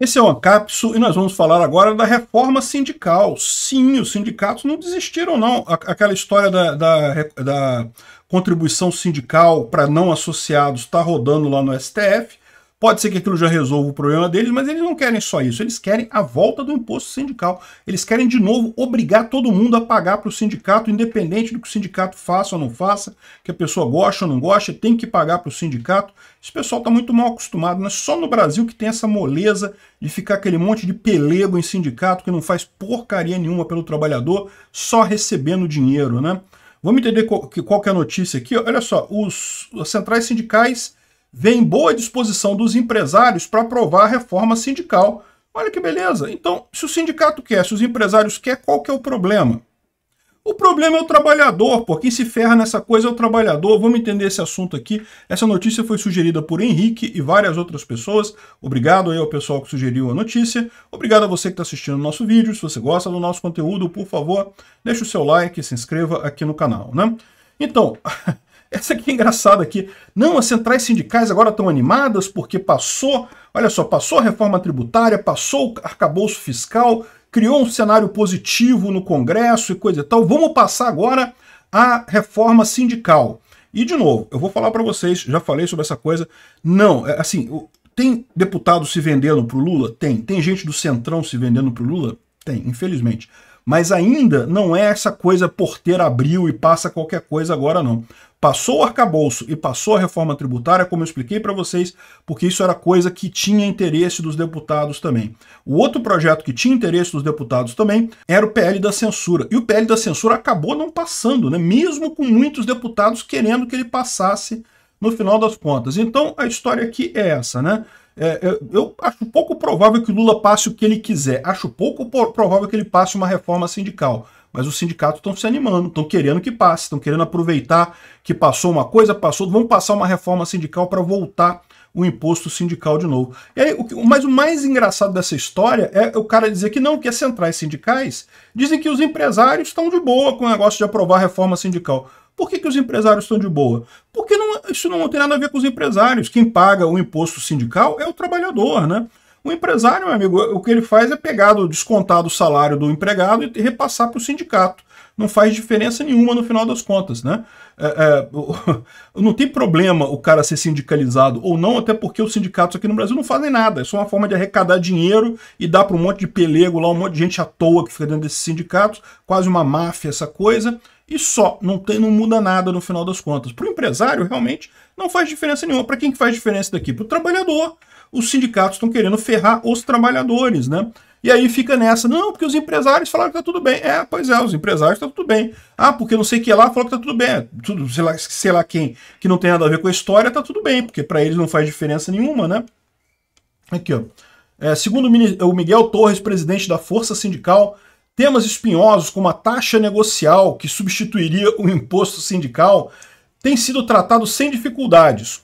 Esse é o Ancapso e nós vamos falar agora da reforma sindical. Sim, os sindicatos não desistiram, não. Aquela história da, da, da contribuição sindical para não associados está rodando lá no STF. Pode ser que aquilo já resolva o problema deles, mas eles não querem só isso. Eles querem a volta do imposto sindical. Eles querem, de novo, obrigar todo mundo a pagar para o sindicato, independente do que o sindicato faça ou não faça, que a pessoa goste ou não goste, tem que pagar para o sindicato. Esse pessoal está muito mal acostumado. Não é só no Brasil que tem essa moleza de ficar aquele monte de pelego em sindicato que não faz porcaria nenhuma pelo trabalhador, só recebendo dinheiro, né? Vamos entender qual, qual que é a notícia aqui. Olha só, os, as centrais sindicais vem boa disposição dos empresários para aprovar a reforma sindical. Olha que beleza. Então, se o sindicato quer, se os empresários quer, qual que é o problema? O problema é o trabalhador, pô. Quem se ferra nessa coisa é o trabalhador. Vamos entender esse assunto aqui. Essa notícia foi sugerida por Henrique e várias outras pessoas. Obrigado aí ao pessoal que sugeriu a notícia. Obrigado a você que está assistindo o nosso vídeo. Se você gosta do nosso conteúdo, por favor, deixe o seu like e se inscreva aqui no canal, né? Então, Essa aqui é engraçada aqui. Não, as centrais sindicais agora estão animadas porque passou, olha só, passou a reforma tributária, passou o arcabouço fiscal, criou um cenário positivo no Congresso e coisa e tal. Vamos passar agora a reforma sindical. E, de novo, eu vou falar para vocês, já falei sobre essa coisa. Não, é, assim, tem deputado se vendendo pro Lula? Tem. Tem gente do Centrão se vendendo pro Lula? Tem, infelizmente. Mas ainda não é essa coisa porteira abriu e passa qualquer coisa agora, não passou o arcabouço e passou a reforma tributária, como eu expliquei para vocês, porque isso era coisa que tinha interesse dos deputados também. O outro projeto que tinha interesse dos deputados também era o PL da censura. E o PL da censura acabou não passando, né? mesmo com muitos deputados querendo que ele passasse no final das contas. Então a história aqui é essa, né? É, eu acho pouco provável que Lula passe o que ele quiser. Acho pouco provável que ele passe uma reforma sindical. Mas os sindicatos estão se animando, estão querendo que passe, estão querendo aproveitar que passou uma coisa, passou, vão passar uma reforma sindical para voltar o imposto sindical de novo. E aí, o que, mas o mais engraçado dessa história é o cara dizer que não, que as centrais sindicais dizem que os empresários estão de boa com o negócio de aprovar a reforma sindical. Por que, que os empresários estão de boa? Porque não, isso não tem nada a ver com os empresários. Quem paga o imposto sindical é o trabalhador, né? O empresário, meu amigo, o que ele faz é pegar, descontar o salário do empregado e repassar para o sindicato. Não faz diferença nenhuma no final das contas, né? É, é, não tem problema o cara ser sindicalizado ou não, até porque os sindicatos aqui no Brasil não fazem nada. É só uma forma de arrecadar dinheiro e dar para um monte de pelego lá, um monte de gente à toa que fica dentro desses sindicatos, quase uma máfia essa coisa e só, não, tem, não muda nada no final das contas. Para o empresário, realmente, não faz diferença nenhuma. Para quem que faz diferença daqui? Para o trabalhador os sindicatos estão querendo ferrar os trabalhadores, né? E aí fica nessa, não, porque os empresários falaram que tá tudo bem. É, pois é, os empresários tá tudo bem. Ah, porque não sei que lá falou que tá tudo bem. É, tudo, sei lá, sei lá quem que não tem nada a ver com a história, tá tudo bem, porque para eles não faz diferença nenhuma, né? Aqui, ó. É, segundo o Miguel Torres, presidente da Força Sindical, temas espinhosos como a taxa negocial, que substituiria o imposto sindical, têm sido tratados sem dificuldades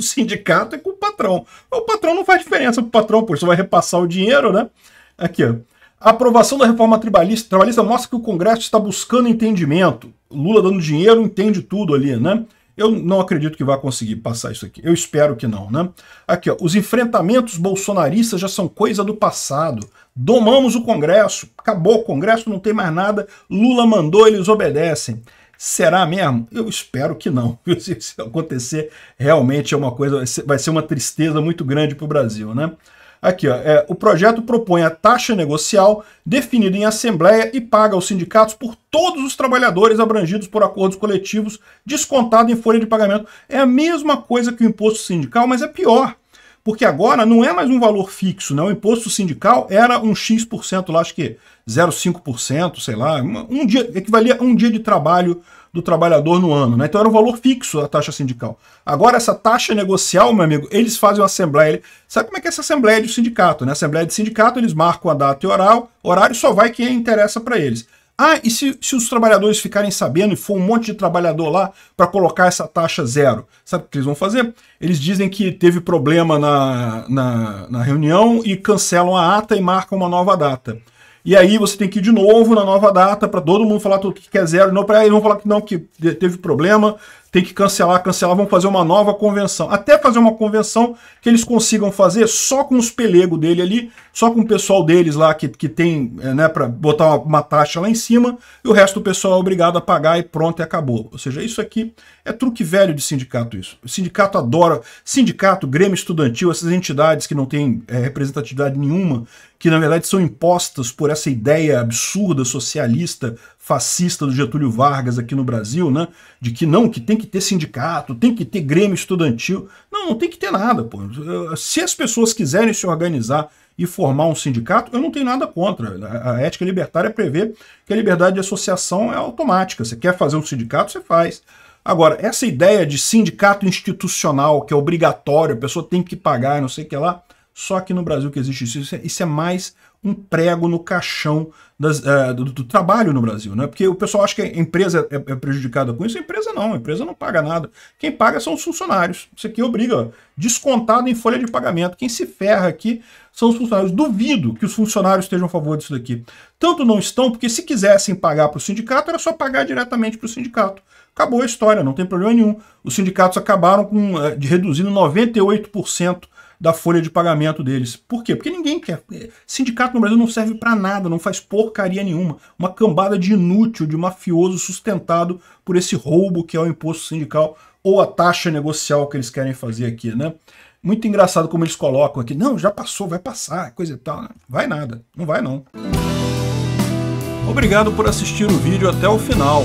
do sindicato é com o patrão. O patrão não faz diferença o patrão, pois vai repassar o dinheiro, né? Aqui, ó. A aprovação da reforma trabalhista, trabalhista mostra que o Congresso está buscando entendimento. Lula dando dinheiro entende tudo ali, né? Eu não acredito que vai conseguir passar isso aqui. Eu espero que não, né? Aqui, ó, os enfrentamentos bolsonaristas já são coisa do passado. Domamos o Congresso, acabou o Congresso, não tem mais nada. Lula mandou, eles obedecem. Será mesmo? Eu espero que não. Se isso acontecer, realmente é uma coisa, vai ser uma tristeza muito grande para o Brasil, né? Aqui, ó, é, o projeto propõe a taxa negocial definida em assembleia e paga aos sindicatos por todos os trabalhadores abrangidos por acordos coletivos, descontado em folha de pagamento. É a mesma coisa que o imposto sindical, mas é pior porque agora não é mais um valor fixo, né? O imposto sindical era um X% lá, acho que 0,5%, sei lá, um dia, equivalia a um dia de trabalho do trabalhador no ano, né? Então era um valor fixo a taxa sindical. Agora, essa taxa negocial, meu amigo, eles fazem uma assembleia. Sabe como é que é essa assembleia de sindicato, né? Assembleia de sindicato, eles marcam a data e horário, horário só vai quem interessa para eles. Ah, e se, se os trabalhadores ficarem sabendo e for um monte de trabalhador lá para colocar essa taxa zero? Sabe o que eles vão fazer? Eles dizem que teve problema na, na, na reunião e cancelam a ata e marcam uma nova data. E aí você tem que ir de novo na nova data para todo mundo falar tudo que quer zero, não para eles vão falar que não, que teve problema, tem que cancelar, cancelar, Vamos fazer uma nova convenção. Até fazer uma convenção que eles consigam fazer só com os pelego dele ali, só com o pessoal deles lá que, que tem, é, né, para botar uma, uma, taxa lá em cima, e o resto do pessoal é obrigado a pagar e pronto, e acabou. Ou seja, isso aqui é truque velho de sindicato isso. O sindicato adora, sindicato, grêmio estudantil, essas entidades que não têm é, representatividade nenhuma, que na verdade são impostas por essa ideia absurda socialista fascista do Getúlio Vargas aqui no Brasil, né? De que não, que tem que ter sindicato, tem que ter grêmio estudantil. Não, não tem que ter nada, pô. Eh, se as pessoas quiserem se organizar e formar um sindicato, eu não tenho nada contra. A ética libertária prevê que a liberdade de associação é automática. Você quer fazer um sindicato, você faz. Agora, essa ideia de sindicato institucional, que é obrigatório, a pessoa tem que pagar, não sei o que lá, só que no Brasil que existe isso, isso é, isso é mais um prego no caixão das, é, do, do, trabalho no Brasil, né? Porque o pessoal acha que a empresa é, é, prejudicada com isso, a empresa não, a empresa não paga nada. Quem paga são os funcionários. Isso aqui obriga, ó, descontado em folha de pagamento. Quem se ferra aqui são os funcionários. Duvido que os funcionários estejam a favor disso daqui. Tanto não estão, porque se quisessem pagar para o sindicato, era só pagar diretamente para o sindicato. Acabou a história, não tem problema nenhum. Os sindicatos acabaram com, eh, de reduzindo 98% da folha de pagamento deles. Por quê? Porque ninguém quer. É, sindicato no Brasil não serve para nada, não faz porcaria nenhuma. Uma cambada de inútil, de mafioso sustentado por esse roubo que é o imposto sindical ou a taxa negocial que eles querem fazer aqui, né? Muito engraçado como eles colocam aqui, não, já passou, vai passar, coisa e tal. Né? Vai nada, não vai não. Obrigado por assistir o vídeo até o final.